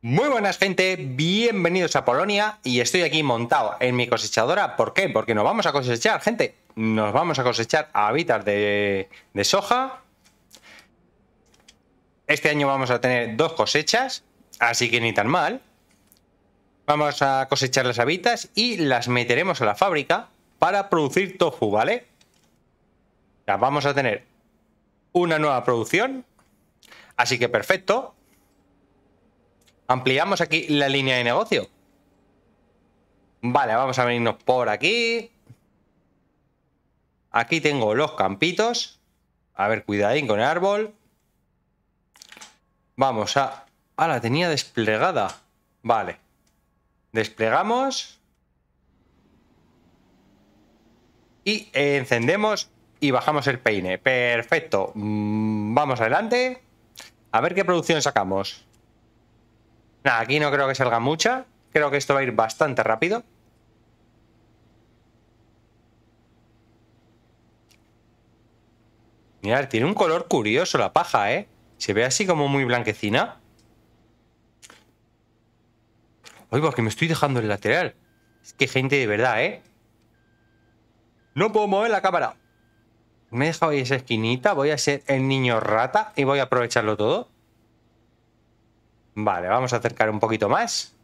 Muy buenas gente, bienvenidos a Polonia y estoy aquí montado en mi cosechadora. ¿Por qué? Porque nos vamos a cosechar, gente. Nos vamos a cosechar hábitats de, de soja. Este año vamos a tener dos cosechas, así que ni tan mal. Vamos a cosechar las habitas y las meteremos a la fábrica para producir tofu, ¿vale? Ya vamos a tener una nueva producción. Así que perfecto, Ampliamos aquí la línea de negocio. Vale, vamos a venirnos por aquí. Aquí tengo los campitos. A ver, cuidadín con el árbol. Vamos a... Ah, la tenía desplegada. Vale. Desplegamos. Y encendemos y bajamos el peine. Perfecto. Mm, vamos adelante. A ver qué producción sacamos aquí no creo que salga mucha. Creo que esto va a ir bastante rápido. Mirad, tiene un color curioso la paja, ¿eh? Se ve así como muy blanquecina. Oigo que me estoy dejando el lateral. Es que gente de verdad, ¿eh? No puedo mover la cámara. Me he dejado ahí esa esquinita. Voy a ser el niño rata y voy a aprovecharlo todo. Vale, vamos a acercar un poquito más.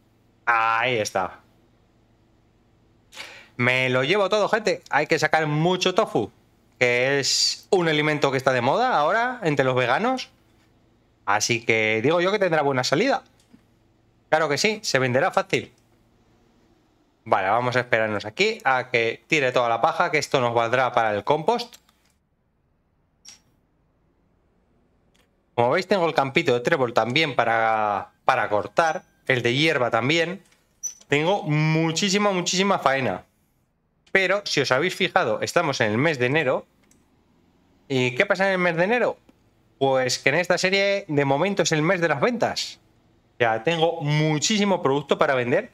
Ahí está. Me lo llevo todo, gente. Hay que sacar mucho tofu, que es un alimento que está de moda ahora entre los veganos. Así que digo yo que tendrá buena salida. Claro que sí, se venderá fácil. Vale, vamos a esperarnos aquí a que tire toda la paja, que esto nos valdrá para el compost. Como veis tengo el campito de trébol también para, para cortar, el de hierba también. Tengo muchísima, muchísima faena. Pero si os habéis fijado, estamos en el mes de enero. ¿Y qué pasa en el mes de enero? Pues que en esta serie de momento es el mes de las ventas. Ya tengo muchísimo producto para vender.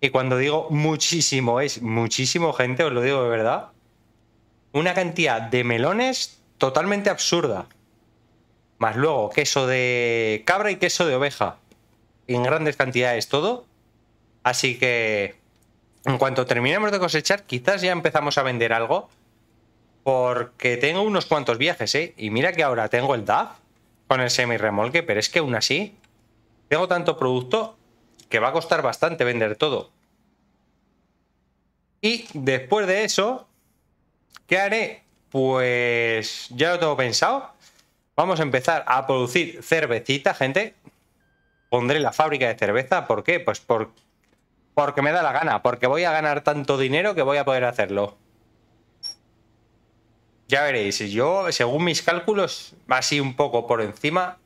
Y cuando digo muchísimo, es muchísimo, gente, os lo digo de verdad. Una cantidad de melones totalmente absurda. Más luego queso de cabra y queso de oveja. En grandes cantidades todo. Así que en cuanto terminemos de cosechar, quizás ya empezamos a vender algo. Porque tengo unos cuantos viajes, ¿eh? Y mira que ahora tengo el DAF con el remolque pero es que aún así tengo tanto producto que va a costar bastante vender todo. Y después de eso, ¿qué haré? Pues ya lo tengo pensado. Vamos a empezar a producir cervecita, gente. Pondré la fábrica de cerveza. ¿Por qué? Pues por, porque me da la gana. Porque voy a ganar tanto dinero que voy a poder hacerlo. Ya veréis, yo, según mis cálculos, así un poco por encima,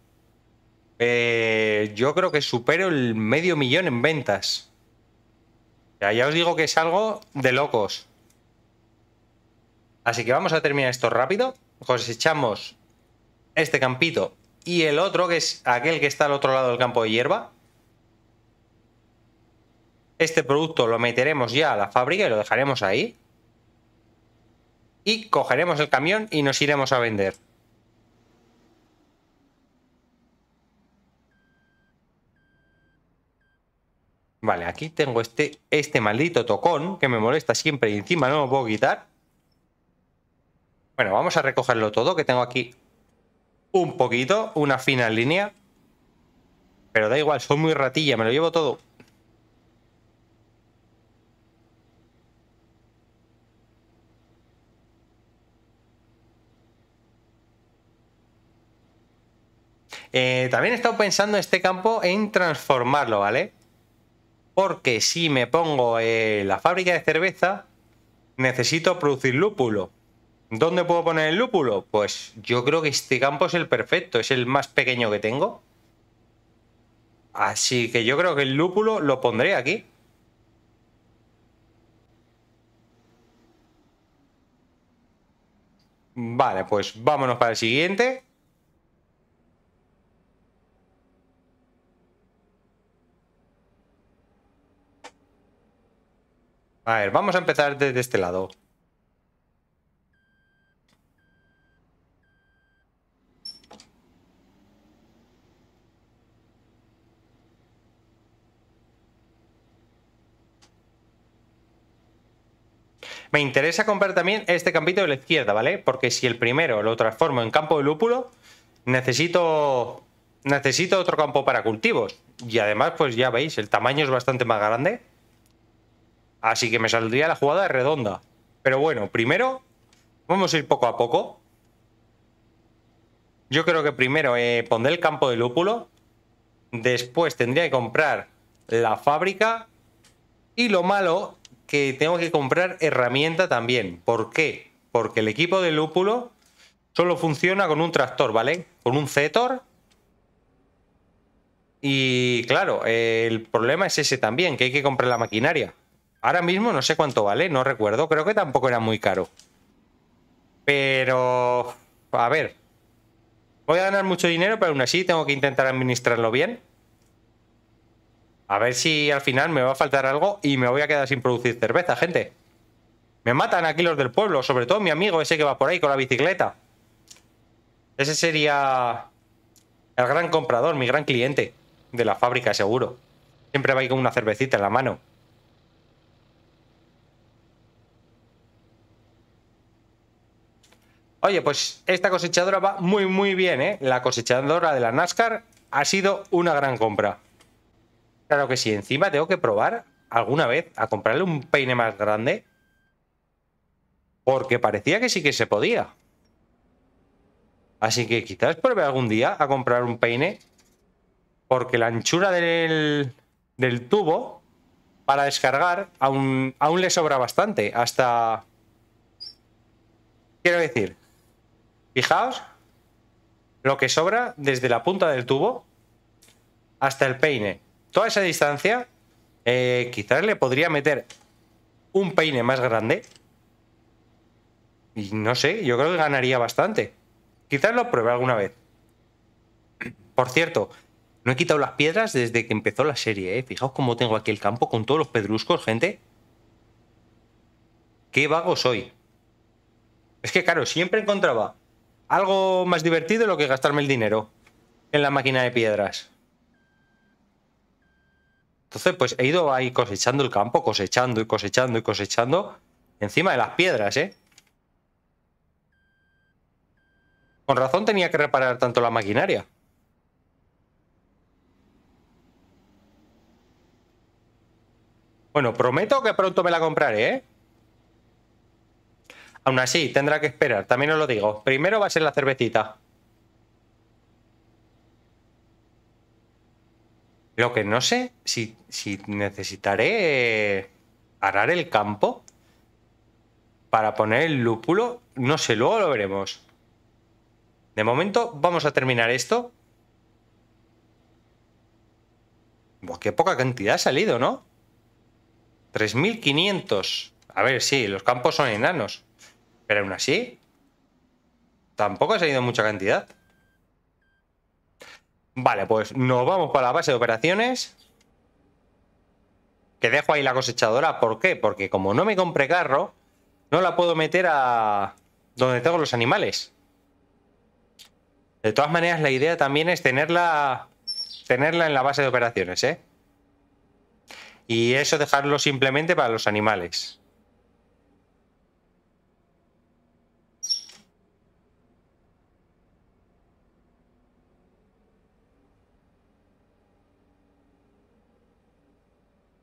eh, yo creo que supero el medio millón en ventas. Ya, ya os digo que es algo de locos. Así que vamos a terminar esto rápido. echamos este campito y el otro, que es aquel que está al otro lado del campo de hierba. Este producto lo meteremos ya a la fábrica y lo dejaremos ahí. Y cogeremos el camión y nos iremos a vender. Vale, aquí tengo este, este maldito tocón que me molesta siempre y encima no lo puedo quitar. Bueno, vamos a recogerlo todo, que tengo aquí un poquito, una fina línea. Pero da igual, soy muy ratilla, me lo llevo todo. Eh, también he estado pensando en este campo en transformarlo, ¿vale? Porque si me pongo eh, la fábrica de cerveza, necesito producir lúpulo. ¿Dónde puedo poner el lúpulo? Pues yo creo que este campo es el perfecto, es el más pequeño que tengo. Así que yo creo que el lúpulo lo pondré aquí. Vale, pues vámonos para el siguiente. A ver, vamos a empezar desde este lado. Me interesa comprar también este campito de la izquierda, ¿vale? Porque si el primero lo transformo en campo de lúpulo, necesito, necesito otro campo para cultivos. Y además, pues ya veis, el tamaño es bastante más grande. Así que me saldría la jugada redonda. Pero bueno, primero vamos a ir poco a poco. Yo creo que primero eh, pondré el campo de lúpulo. Después tendría que comprar la fábrica. Y lo malo que tengo que comprar herramienta también. ¿Por qué? Porque el equipo de lúpulo solo funciona con un tractor, ¿vale? Con un Zetor. Y claro, el problema es ese también, que hay que comprar la maquinaria. Ahora mismo no sé cuánto vale, no recuerdo. Creo que tampoco era muy caro. Pero... A ver. Voy a ganar mucho dinero, pero aún así tengo que intentar administrarlo bien. A ver si al final me va a faltar algo y me voy a quedar sin producir cerveza, gente. Me matan aquí los del pueblo, sobre todo mi amigo ese que va por ahí con la bicicleta. Ese sería el gran comprador, mi gran cliente de la fábrica, seguro. Siempre va ahí con una cervecita en la mano. Oye, pues esta cosechadora va muy, muy bien, ¿eh? La cosechadora de la NASCAR ha sido una gran compra. Claro que sí, encima tengo que probar alguna vez a comprarle un peine más grande. Porque parecía que sí que se podía. Así que quizás pruebe algún día a comprar un peine. Porque la anchura del, tubo para descargar aún, aún le sobra bastante. Hasta... Quiero decir, fijaos lo que sobra desde la punta del tubo hasta el peine toda esa distancia, eh, quizás le podría meter un peine más grande. Y no sé, yo creo que ganaría bastante. Quizás lo pruebe alguna vez. Por cierto, no he quitado las piedras desde que empezó la serie, eh. Fijaos cómo tengo aquí el campo con todos los pedruscos, gente. Qué vago soy. Es que, claro, siempre encontraba algo más divertido de lo que gastarme el dinero en la máquina de piedras. Entonces, pues he ido ahí cosechando el campo, cosechando y cosechando y cosechando encima de las piedras, ¿eh? Con razón tenía que reparar tanto la maquinaria. Bueno, prometo que pronto me la compraré, ¿eh? Aún así, tendrá que esperar, también os lo digo. Primero va a ser la cervecita. Lo que no sé si, necesitaré eh, arar el campo para poner el lúpulo. No sé, luego lo veremos. De momento vamos a terminar esto. qué poca cantidad ha salido, ¿no? 3.500. A ver, sí, los campos son enanos. Pero aún así, tampoco ha salido mucha cantidad. Vale, pues nos vamos para la base de operaciones. Que dejo ahí la cosechadora. ¿Por qué? Porque como no me compré carro, no la puedo meter a donde tengo los animales. De todas maneras, la idea también es tenerla, tenerla en la base de operaciones, ¿eh? Y eso dejarlo simplemente para los animales.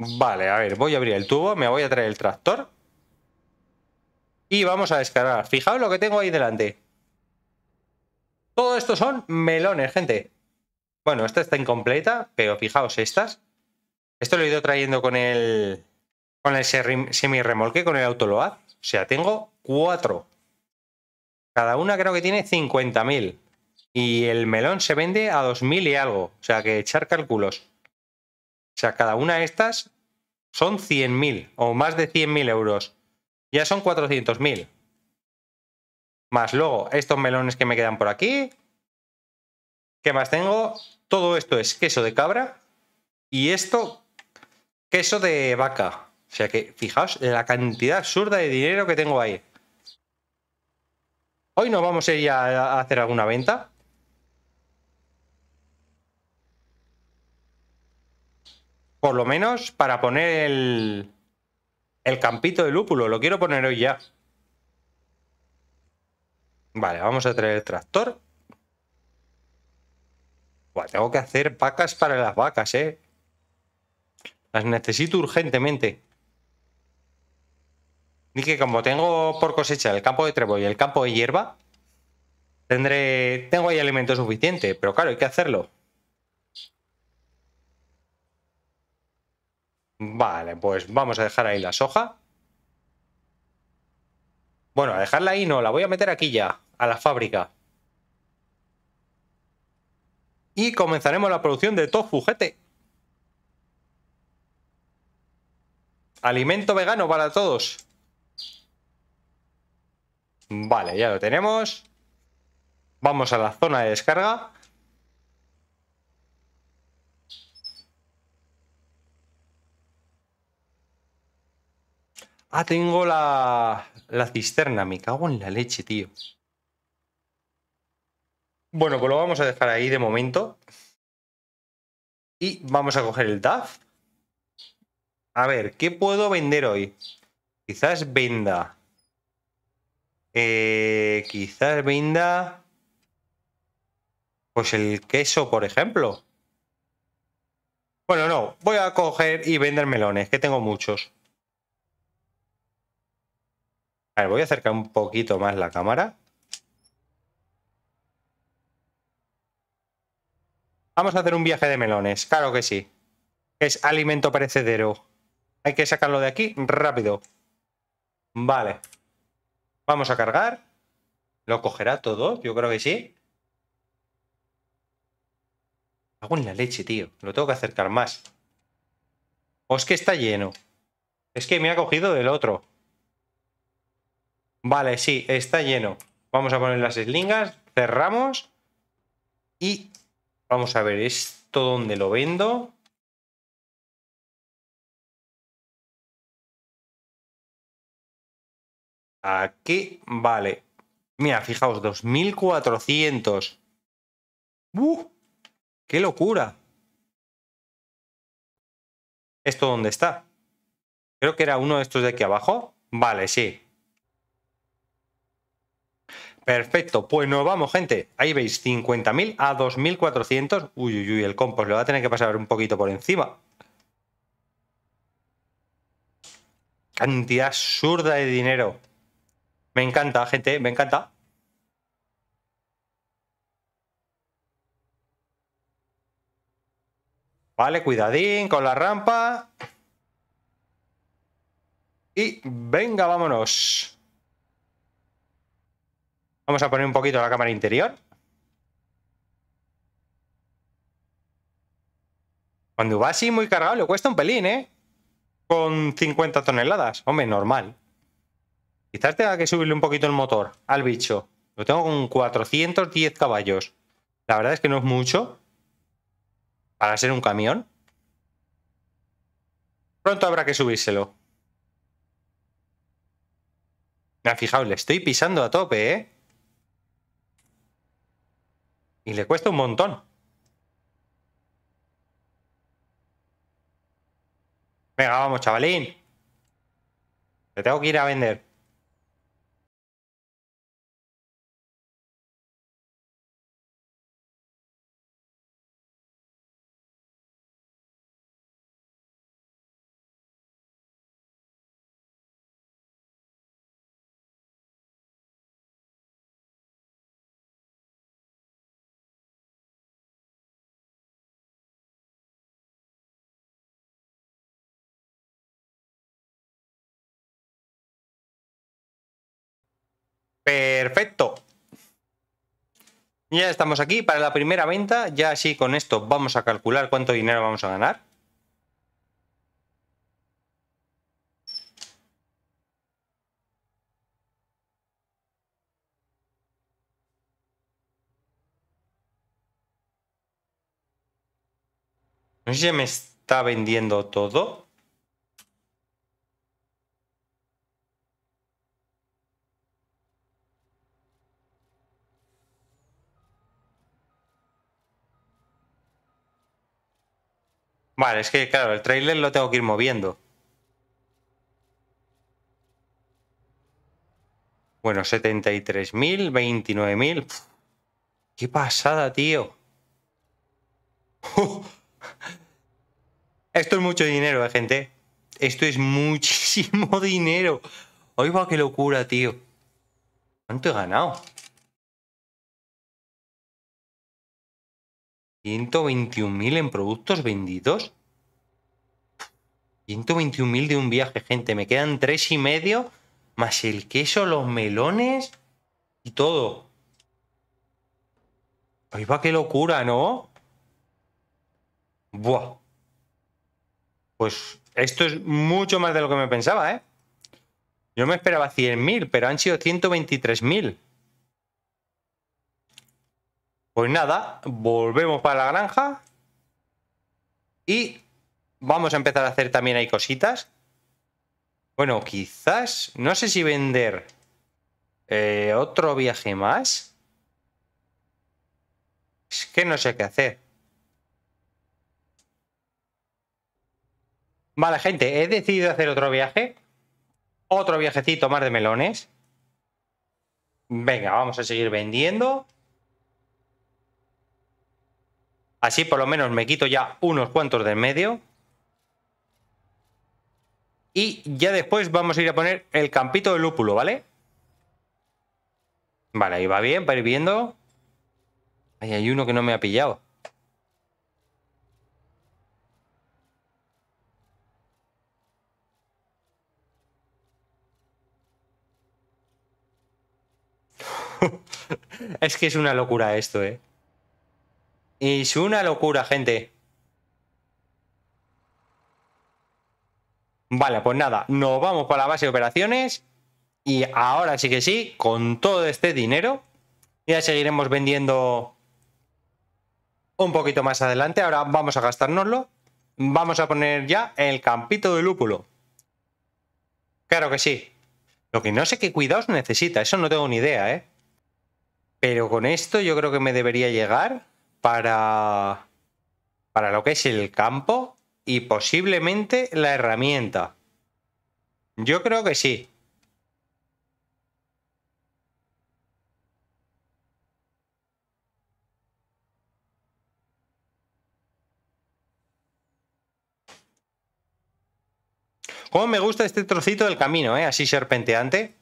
Vale, a ver, voy a abrir el tubo, me voy a traer el tractor. Y vamos a descargar. Fijaos lo que tengo ahí delante. Todo esto son melones, gente. Bueno, esta está incompleta, pero fijaos estas. Esto lo he ido trayendo con el, con el semi-remolque, con el autoload. O sea, tengo cuatro. Cada una creo que tiene 50.000. Y el melón se vende a 2.000 y algo. O sea, que echar cálculos sea, cada una de estas son 100.000 o más de 100.000 euros. Ya son 400.000. Más luego estos melones que me quedan por aquí. ¿Qué más tengo? Todo esto es queso de cabra y esto queso de vaca. O sea que fijaos la cantidad absurda de dinero que tengo ahí. Hoy nos vamos a ir a hacer alguna venta. Por lo menos para poner el, el campito de lúpulo. Lo quiero poner hoy ya. Vale, vamos a traer el tractor. tengo que hacer vacas para las vacas, ¿eh? Las necesito urgentemente. Y que como tengo por cosecha el campo de trébol y el campo de hierba, tendré, tengo ahí alimento suficiente, pero claro, hay que hacerlo. Vale, pues vamos a dejar ahí la soja. Bueno, a dejarla ahí no, la voy a meter aquí ya, a la fábrica. Y comenzaremos la producción de tofu, gente. Alimento vegano para todos. Vale, ya lo tenemos. Vamos a la zona de descarga. Ah, tengo la, la cisterna, me cago en la leche, tío. Bueno, pues lo vamos a dejar ahí de momento. Y vamos a coger el DAF. A ver, ¿qué puedo vender hoy? Quizás venda. Eh, quizás venda. Pues el queso, por ejemplo. Bueno, no, voy a coger y vender melones, que tengo muchos. A ver, voy a acercar un poquito más la cámara. Vamos a hacer un viaje de melones, claro que sí. Es alimento perecedero. Hay que sacarlo de aquí rápido. Vale. Vamos a cargar. ¿Lo cogerá todo? Yo creo que sí. Hago en la leche, tío. Lo tengo que acercar más. O es que está lleno. Es que me ha cogido del otro. Vale, sí, está lleno. Vamos a poner las eslingas, cerramos y vamos a ver esto donde lo vendo. Aquí, vale. Mira, fijaos, 2400. ¡Uh! ¡Qué locura! ¿Esto dónde está? Creo que era uno de estos de aquí abajo. Vale, sí. Perfecto, pues nos vamos, gente. Ahí veis, 50.000 a 2.400. Uy, uy, uy, el compost lo va a tener que pasar un poquito por encima. Cantidad absurda de dinero. Me encanta, gente, me encanta. Vale, cuidadín con la rampa. Y venga, vámonos. Vamos a poner un poquito la cámara interior. Cuando va así muy cargado le cuesta un pelín, ¿eh? Con 50 toneladas. Hombre, normal. Quizás tenga que subirle un poquito el motor al bicho. Lo tengo con 410 caballos. La verdad es que no es mucho para ser un camión. Pronto habrá que subírselo. Me ha fijado, le estoy pisando a tope, ¿eh? Y le cuesta un montón. Venga, vamos, chavalín. Te tengo que ir a vender. Perfecto. Ya estamos aquí para la primera venta. Ya así con esto vamos a calcular cuánto dinero vamos a ganar. No sé si me está vendiendo todo. Vale, es que claro, el trailer lo tengo que ir moviendo. Bueno, 73.000, 29.000. ¡Qué pasada, tío! Esto es mucho dinero, eh, gente. Esto es muchísimo dinero. va qué locura, tío. ¿Cuánto he ganado? 121.000 en productos vendidos. 121.000 de un viaje, gente. Me quedan tres y medio más el queso, los melones y todo. Ahí va, qué locura, ¿no? Buah. Pues esto es mucho más de lo que me pensaba, ¿eh? Yo me esperaba 100.000, pero han sido 123.000. Pues nada, volvemos para la granja. Y vamos a empezar a hacer también ahí cositas. Bueno, quizás, no sé si vender eh, otro viaje más. Es que no sé qué hacer. Vale, gente, he decidido hacer otro viaje. Otro viajecito más de melones. Venga, vamos a seguir vendiendo. Así por lo menos me quito ya unos cuantos de en medio. Y ya después vamos a ir a poner el campito de lúpulo, ¿vale? Vale, ahí va bien, para ir viendo. Ahí hay uno que no me ha pillado. es que es una locura esto, ¿eh? Es una locura, gente. Vale, pues nada, nos vamos para la base de operaciones y ahora sí que sí, con todo este dinero, ya seguiremos vendiendo un poquito más adelante. Ahora vamos a gastárnoslo. Vamos a poner ya el campito de lúpulo. Claro que sí. Lo que no sé qué cuidados necesita, eso no tengo ni idea, ¿eh? Pero con esto yo creo que me debería llegar para, lo que es el campo y posiblemente la herramienta. Yo creo que sí. Cómo me gusta este trocito del camino, ¿eh? Así serpenteante.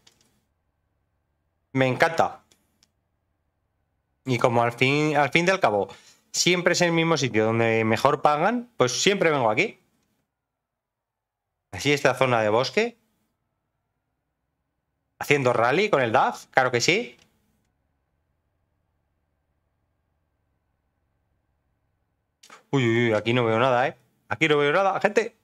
Me encanta. Y como al fin, al fin del cabo, siempre es el mismo sitio donde mejor pagan, pues siempre vengo aquí. Así esta zona de bosque. Haciendo rally con el DAF, claro que sí. Uy, uy, uy, aquí no veo nada, ¿eh? Aquí no veo nada, gente.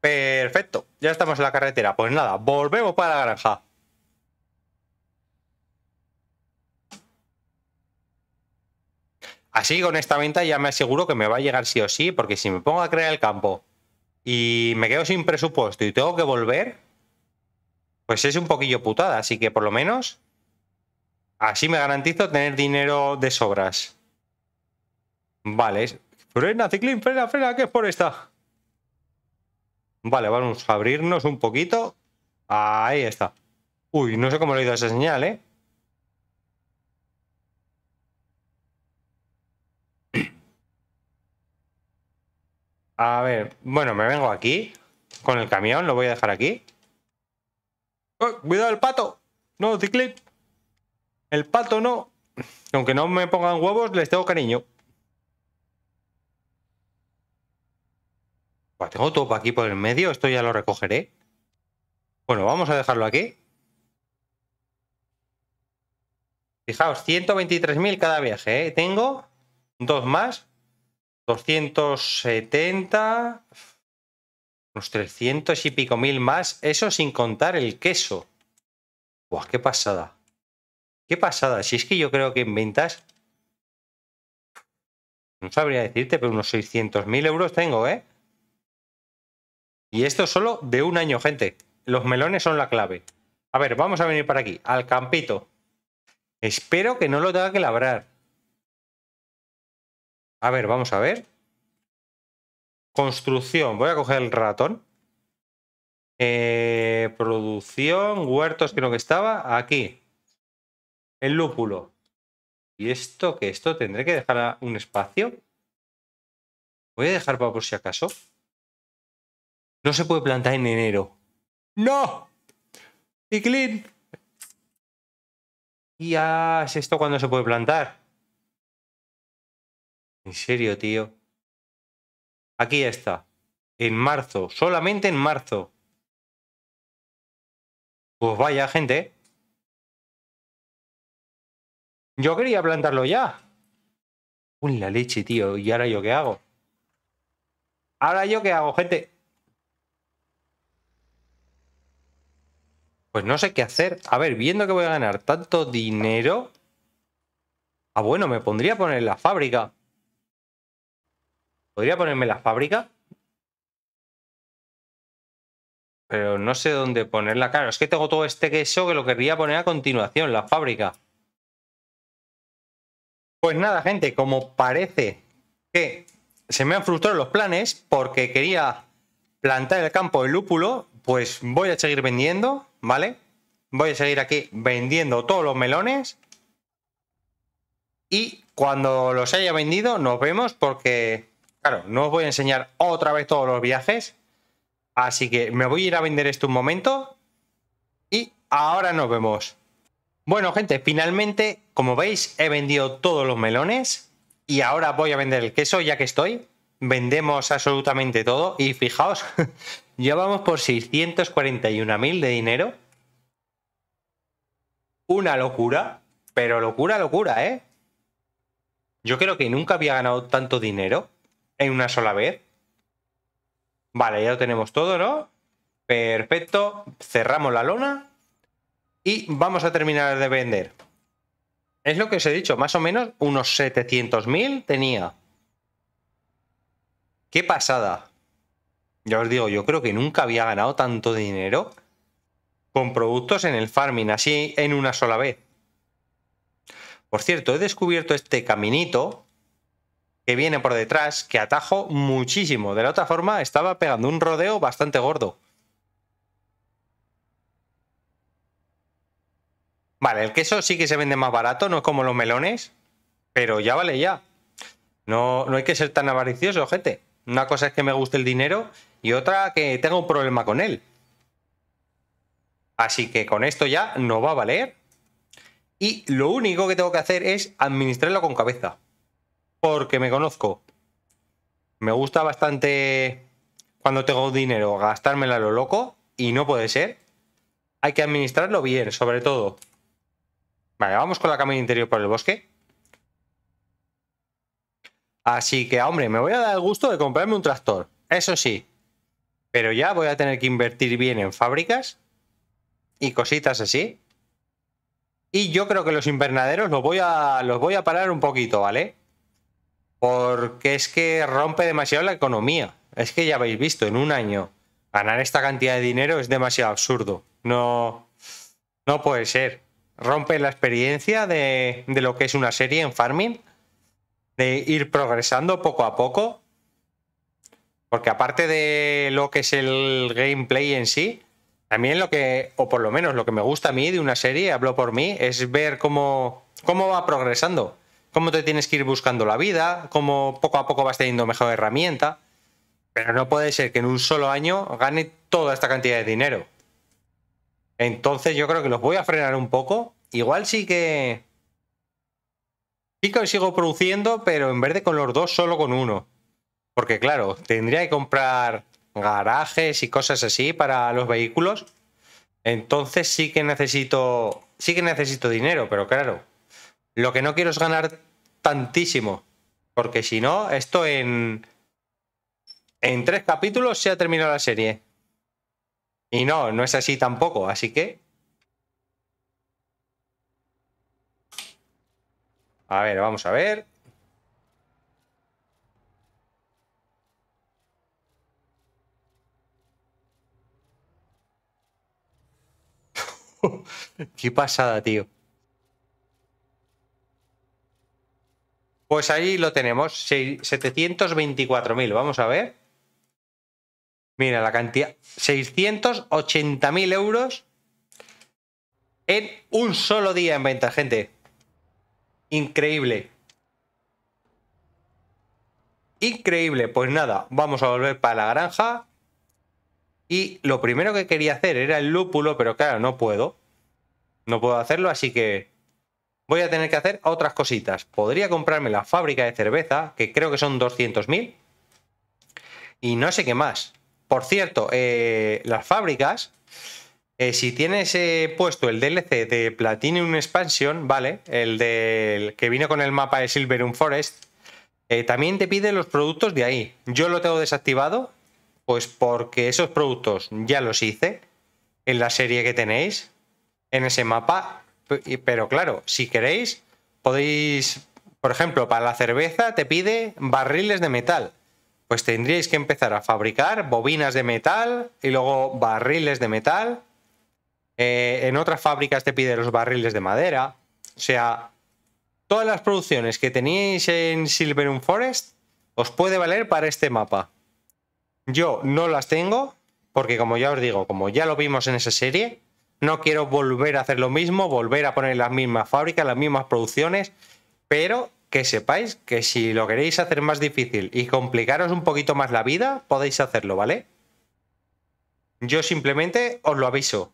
Perfecto, ya estamos en la carretera. Pues nada, volvemos para la granja. Así con esta venta ya me aseguro que me va a llegar sí o sí, porque si me pongo a crear el campo y me quedo sin presupuesto y tengo que volver, pues es un poquillo putada. Así que por lo menos así me garantizo tener dinero de sobras. Vale. Frena, ciclín, frena, frena, que es por esta. Vale, vamos a abrirnos un poquito. Ahí está. Uy, no sé cómo le he ido a esa señal, ¿eh? A ver, bueno, me vengo aquí con el camión, lo voy a dejar aquí. ¡Oh, ¡Cuidado el pato! No, Ciclip. El pato no. Aunque no me pongan huevos, les tengo cariño. tengo todo aquí por el medio, esto ya lo recogeré. Bueno, vamos a dejarlo aquí. Fijaos, 123.000 cada viaje, ¿eh? Tengo dos más 270, unos 300 y pico mil más, eso sin contar el queso. Buah, qué pasada. Qué pasada. Si es que yo creo que en ventas... No sabría decirte, pero unos 600 mil euros tengo, ¿eh? Y esto solo de un año, gente. Los melones son la clave. A ver, vamos a venir para aquí, al campito. Espero que no lo tenga que labrar. A ver, vamos a ver. Construcción. Voy a coger el ratón. Eh, producción, huertos, creo que estaba. Aquí. El lúpulo. ¿Y esto que ¿Esto tendré que dejar un espacio? Voy a dejar para por si acaso. No se puede plantar en enero. ¡No! ¡Ciclín! Ya, ¿es esto cuando se puede plantar? En serio, tío. Aquí está. En marzo. Solamente en marzo. Pues vaya, gente. Yo quería plantarlo ya. Uy, la leche, tío. ¿Y ahora yo qué hago? ¿Ahora yo qué hago, gente? Pues no sé qué hacer. A ver, viendo que voy a ganar tanto dinero... Ah, bueno, me pondría a poner la fábrica. Podría ponerme la fábrica. Pero no sé dónde ponerla. Claro, es que tengo todo este queso que lo querría poner a continuación, la fábrica. Pues nada, gente, como parece que se me han frustrado los planes porque quería plantar el campo de lúpulo, pues voy a seguir vendiendo, ¿vale? Voy a seguir aquí vendiendo todos los melones. Y cuando los haya vendido, nos vemos porque Claro, no os voy a enseñar otra vez todos los viajes. Así que me voy a ir a vender esto un momento. Y ahora nos vemos. Bueno, gente, finalmente, como veis, he vendido todos los melones. Y ahora voy a vender el queso, ya que estoy. Vendemos absolutamente todo. Y fijaos, ya vamos por 641.000 de dinero. Una locura. Pero locura, locura, ¿eh? Yo creo que nunca había ganado tanto dinero en una sola vez. Vale, ya lo tenemos todo, ¿no? Perfecto. Cerramos la lona y vamos a terminar de vender. Es lo que os he dicho, más o menos unos 700.000 tenía. ¡Qué pasada! Ya os digo, yo creo que nunca había ganado tanto dinero con productos en el farming, así en una sola vez. Por cierto, he descubierto este caminito viene por detrás, que atajo muchísimo. De la otra forma, estaba pegando un rodeo bastante gordo. Vale, el queso sí que se vende más barato, no es como los melones, pero ya vale ya. No, no hay que ser tan avaricioso, gente. Una cosa es que me guste el dinero y otra que tengo un problema con él. Así que con esto ya no va a valer. Y lo único que tengo que hacer es administrarlo con cabeza porque me conozco. Me gusta bastante cuando tengo dinero gastármela a lo loco y no puede ser. Hay que administrarlo bien, sobre todo. Vale, vamos con la camioneta interior por el bosque. Así que, hombre, me voy a dar el gusto de comprarme un tractor. Eso sí. Pero ya voy a tener que invertir bien en fábricas y cositas así. Y yo creo que los invernaderos los voy a, los voy a parar un poquito, ¿vale? porque es que rompe demasiado la economía. Es que ya habéis visto, en un año ganar esta cantidad de dinero es demasiado absurdo. No, no puede ser. Rompe la experiencia de, lo que es una serie en farming, de ir progresando poco a poco. Porque aparte de lo que es el gameplay en sí, también lo que, o por lo menos lo que me gusta a mí de una serie, hablo por mí, es ver cómo, cómo va progresando cómo te tienes que ir buscando la vida, cómo poco a poco vas teniendo mejor herramienta. Pero no puede ser que en un solo año gane toda esta cantidad de dinero. Entonces yo creo que los voy a frenar un poco. Igual sí que... Sí que sigo produciendo, pero en vez de con los dos, solo con uno. Porque claro, tendría que comprar garajes y cosas así para los vehículos. Entonces sí que necesito... Sí que necesito dinero, pero claro, lo que no quiero es ganar tantísimo, porque si no, esto en, en tres capítulos se ha terminado la serie. Y no, no es así tampoco, así que... A ver, vamos a ver. Qué pasada, tío. Pues ahí lo tenemos, 724.000. Vamos a ver. Mira la cantidad, 680.000 euros en un solo día en venta, gente. Increíble. Increíble. Pues nada, vamos a volver para la granja. Y lo primero que quería hacer era el lúpulo, pero claro, no puedo. No puedo hacerlo, así que voy a tener que hacer otras cositas. Podría comprarme la fábrica de cerveza, que creo que son 200.000, y no sé qué más. Por cierto, eh, las fábricas, eh, si tienes eh, puesto el DLC de Platinum Expansion, ¿vale? El, de, que vino con el mapa de Silverum Forest, también te pide los productos de ahí. Yo lo tengo desactivado, pues porque esos productos ya los hice en la serie que tenéis, en ese mapa, pero claro, si queréis, podéis, por ejemplo, para la cerveza te pide barriles de metal. Pues tendríais que empezar a fabricar bobinas de metal y luego barriles de metal. Eh, en otras fábricas te pide los barriles de madera. O sea, todas las producciones que tenéis en Silverum Forest os puede valer para este mapa. Yo no las tengo, porque como ya os digo, como ya lo vimos en esa serie, no quiero volver a hacer lo mismo, volver a poner las mismas fábricas, las mismas producciones, pero que sepáis que si lo queréis hacer más difícil y complicaros un poquito más la vida, podéis hacerlo, ¿vale? Yo simplemente os lo aviso.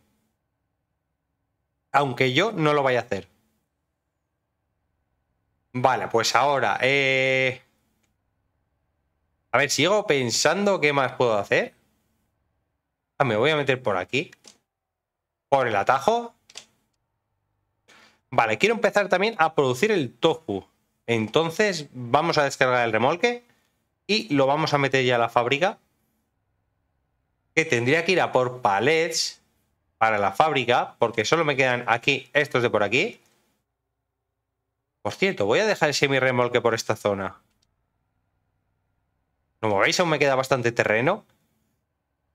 Aunque yo no lo vaya a hacer. Vale, pues ahora... Eh, a ver, sigo pensando qué más puedo hacer. Ah, me voy a meter por aquí por el atajo. Vale, quiero empezar también a producir el tofu. Entonces vamos a descargar el remolque y lo vamos a meter ya a la fábrica. Que tendría que ir a por palets para la fábrica, porque solo me quedan aquí estos de por aquí. Por cierto, voy a dejar el semi-remolque por esta zona. Como veis, aún me queda bastante terreno.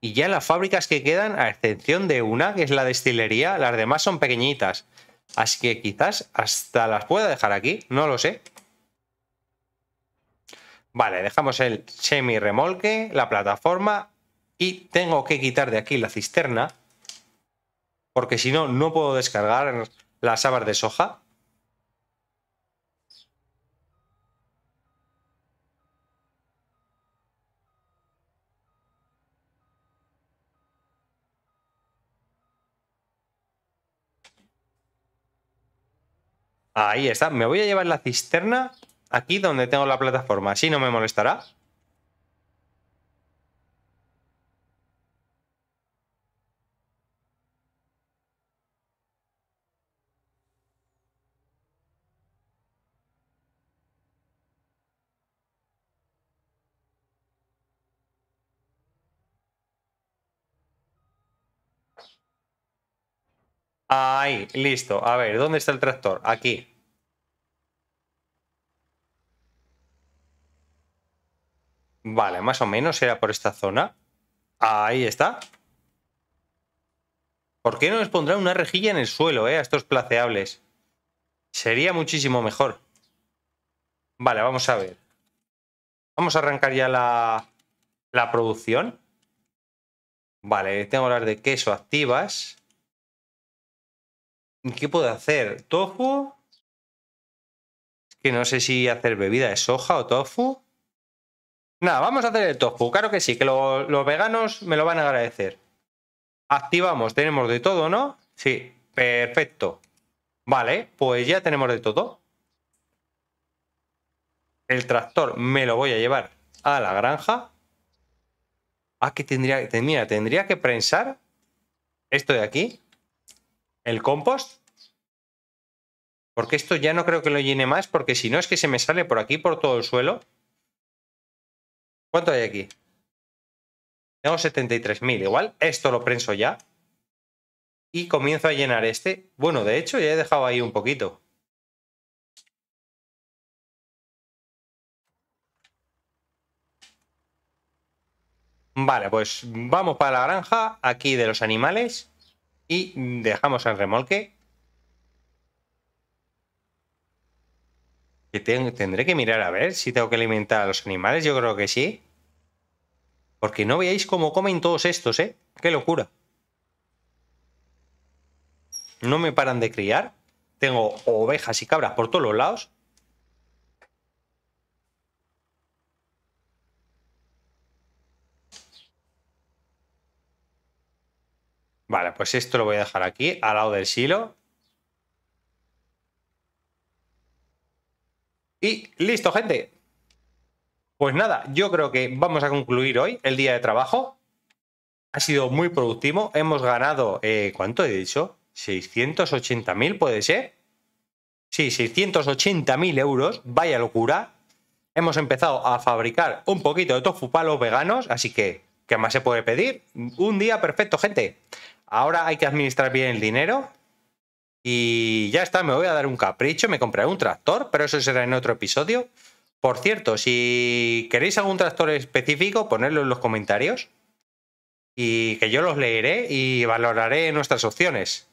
Y ya las fábricas que quedan, a excepción de una, que es la destilería, las demás son pequeñitas. Así que quizás hasta las pueda dejar aquí, no lo sé. Vale, dejamos el semi remolque, la plataforma y tengo que quitar de aquí la cisterna porque si no, no puedo descargar las habas de soja. Ahí está. Me voy a llevar la cisterna aquí donde tengo la plataforma. Así no me molestará. Ahí, listo. A ver, ¿dónde está el tractor? Aquí. Vale, más o menos era por esta zona. Ahí está. ¿Por qué no les pondrán una rejilla en el suelo, eh? A estos placeables. Sería muchísimo mejor. Vale, vamos a ver. Vamos a arrancar ya la, la producción. Vale, tengo las de queso activas. ¿Qué puedo hacer? ¿Tofu? Que no sé si hacer bebida de soja o tofu. Nada, vamos a hacer el tofu. Claro que sí, que los veganos me lo van a agradecer. Activamos, tenemos de todo, ¿no? Sí, perfecto. Vale, pues ya tenemos de todo. El tractor me lo voy a llevar a la granja. Ah, que tendría, mira, tendría que prensar esto de aquí el compost. Porque esto ya no creo que lo llene más, porque si no es que se me sale por aquí, por todo el suelo. ¿Cuánto hay aquí? Tengo 73.000, igual. Esto lo prenso ya. Y comienzo a llenar este. Bueno, de hecho ya he dejado ahí un poquito. Vale, pues vamos para la granja aquí de los animales y dejamos el remolque. Que tendré que mirar a ver si tengo que alimentar a los animales, yo creo que sí. Porque no veáis cómo comen todos estos, ¿eh? ¡Qué locura! No me paran de criar. Tengo ovejas y cabras por todos los lados. Vale, pues esto lo voy a dejar aquí, al lado del silo. Y listo, gente. Pues nada, yo creo que vamos a concluir hoy el día de trabajo. Ha sido muy productivo. Hemos ganado, eh, ¿cuánto he dicho? 680.000, puede ser. Sí, 680.000 euros. Vaya locura. Hemos empezado a fabricar un poquito de tofu palos veganos, así que, ¿qué más se puede pedir? Un día perfecto, gente. Ahora hay que administrar bien el dinero. Y ya está, me voy a dar un capricho, me compraré un tractor, pero eso será en otro episodio. Por cierto, si queréis algún tractor específico, ponedlo en los comentarios y que yo los leeré y valoraré nuestras opciones.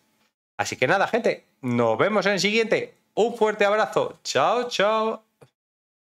Así que nada, gente, nos vemos en el siguiente. Un fuerte abrazo. Chao, chao.